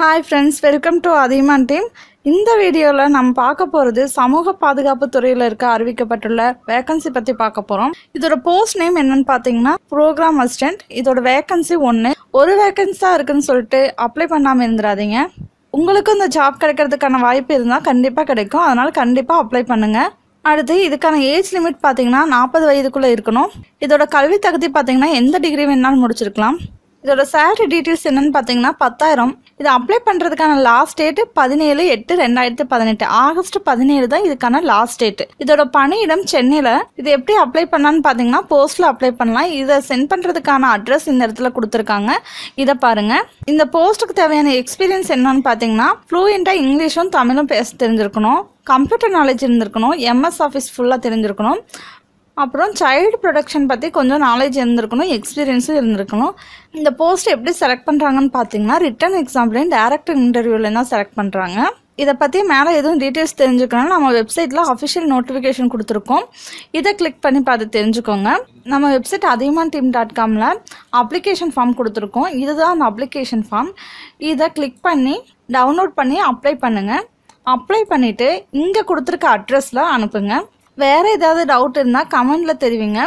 hi friends welcome to அதிமான் team இந்த வீடியோவில் நம்ம பார்க்க போகிறது சமூக பாதுகாப்பு துறையில் இருக்க அறிவிக்கப்பட்டுள்ள வேக்கன்சி பற்றி பார்க்க போகிறோம் இதோட போஸ்ட் நேம் என்னன்னு பார்த்தீங்கன்னா ப்ரோக்ராம் அசிஸ்டன்ட் இதோட வேக்கன்சி ஒன்று ஒரு வேக்கன்சி இருக்குதுன்னு சொல்லிட்டு அப்ளை பண்ணாமல் இருந்துடாதீங்க உங்களுக்கும் இந்த ஜாப் கிடைக்கிறதுக்கான வாய்ப்பு இருந்தால் கண்டிப்பாக கிடைக்கும் அதனால் கண்டிப்பாக அப்ளை பண்ணுங்கள் அடுத்து இதுக்கான ஏஜ் லிமிட் பார்த்தீங்கன்னா நாற்பது வயதுக்குள்ளே இருக்கணும் இதோட கல்வி தகுதி பார்த்தீங்கன்னா எந்த டிகிரி வேணாலும் முடிச்சிருக்கலாம் இதோட சேலரி டீட்டெயில்ஸ் என்னன்னு பார்த்தீங்கன்னா பத்தாயிரம் இது அப்ளை பண்ணுறதுக்கான லாஸ்ட் டேட்டு பதினேழு எட்டு ரெண்டாயிரத்து பதினெட்டு ஆகஸ்ட் பதினேழு தான் இதுக்கான லாஸ்ட் டேட்டு இதோட பணியிடம் சென்னையில் இது எப்படி அப்ளை பண்ணான்னு பார்த்தீங்கன்னா போஸ்ட்டில் அப்ளை பண்ணலாம் இதை சென்ட் பண்ணுறதுக்கான அட்ரஸ் இந்த இடத்துல கொடுத்துருக்காங்க இதை பாருங்கள் இந்த போஸ்ட்டுக்கு தேவையான எக்ஸ்பீரியன்ஸ் என்னன்னு பார்த்தீங்கன்னா ஃப்ளூயண்ட்டாக இங்கிலீஷும் தமிழும் பேச தெரிஞ்சிருக்கணும் கம்ப்யூட்டர் நாலேஜ் இருந்திருக்கணும் எம்எஸ் ஆஃபீஸ் ஃபுல்லாக தெரிஞ்சிருக்கணும் அப்புறம் சைல்டு ப்ரொடக்ஷன் பற்றி கொஞ்சம் நாலேஜ் இருந்திருக்கணும் எக்ஸ்பீரியன்ஸும் இருந்திருக்கணும் இந்த போஸ்ட் எப்படி செலக்ட் பண்ணுறாங்கன்னு பார்த்தீங்கன்னா ரிட்டன் எக்ஸாம்லேயும் டேரக்ட் இன்டர்வியூலேயும் தான் செலக்ட் பண்ணுறாங்க இதை பற்றி மேலே எதுவும் டீட்டெயில்ஸ் தெரிஞ்சுக்கணும்னா நம்ம வெப்சைட்டில் அஃபிஷியல் நோட்டிஃபிகேஷன் கொடுத்துருக்கோம் இதை கிளிக் பண்ணி பார்த்து தெரிஞ்சுக்கோங்க நம்ம வெப்சைட் அதிகமான டீம் டாட் காமில் அப்ளிகேஷன் ஃபார்ம் கொடுத்துருக்கோம் இதுதான் அந்த அப்ளிகேஷன் ஃபார்ம் இதை கிளிக் பண்ணி டவுன்லோட் பண்ணி அப்ளை பண்ணுங்கள் அப்ளை பண்ணிவிட்டு இங்கே கொடுத்துருக்க அட்ரஸில் அனுப்புங்கள் வேறு ஏதாவது டவுட் இருந்தால் கமெண்டில் தெரிவிங்க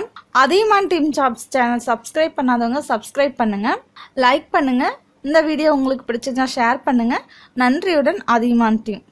அதிகமான டீம் ஜாப்ஸ் சேனல் சப்ஸ்கிரைப் பண்ணாதவங்க சப்ஸ்கிரைப் பண்ணுங்கள் லைக் பண்ணுங்கள் இந்த வீடியோ உங்களுக்கு பிடிச்சிருந்தா ஷேர் பண்ணுங்கள் நன்றியுடன் அதிகமான டீம்